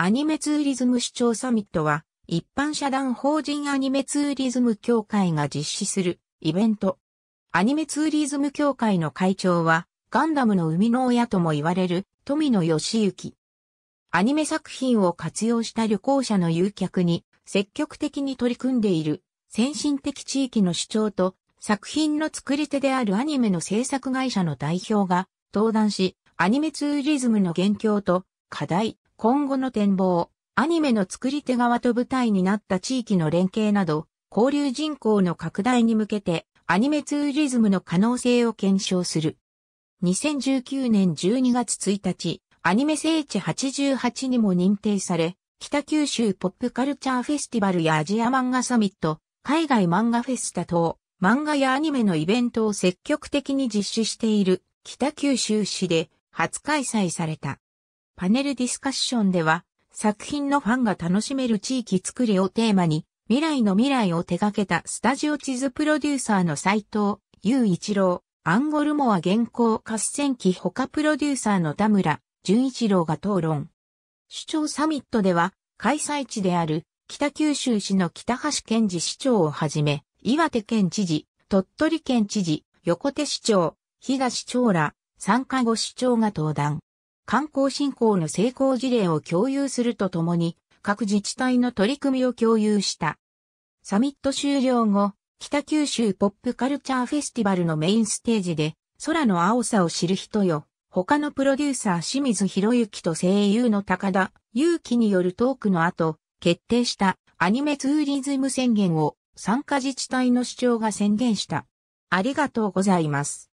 アニメツーリズム視聴サミットは、一般社団法人アニメツーリズム協会が実施するイベント。アニメツーリズム協会の会長は、ガンダムの生みの親とも言われる富野義行。アニメ作品を活用した旅行者の誘客に積極的に取り組んでいる先進的地域の主張と作品の作り手であるアニメの制作会社の代表が登壇し、アニメツーリズムの現況と課題、今後の展望、アニメの作り手側と舞台になった地域の連携など、交流人口の拡大に向けて、アニメツーリズムの可能性を検証する。2019年12月1日、アニメ聖地88にも認定され、北九州ポップカルチャーフェスティバルやアジア漫画サミット、海外漫画フェスタ等、漫画やアニメのイベントを積極的に実施している北九州市で初開催された。パネルディスカッションでは、作品のファンが楽しめる地域作りをテーマに、未来の未来を手掛けたスタジオ地図プロデューサーの斎藤雄一郎、アンゴルモア原稿合戦機他プロデューサーの田村淳一郎が討論。主張サミットでは、開催地である北九州市の北橋健治市長をはじめ、岩手県知事、鳥取県知事、横手市長、東長ら、参加後市長が登壇。観光振興の成功事例を共有するとともに、各自治体の取り組みを共有した。サミット終了後、北九州ポップカルチャーフェスティバルのメインステージで、空の青さを知る人よ、他のプロデューサー清水博之と声優の高田祐希によるトークの後、決定したアニメツーリズム宣言を参加自治体の主張が宣言した。ありがとうございます。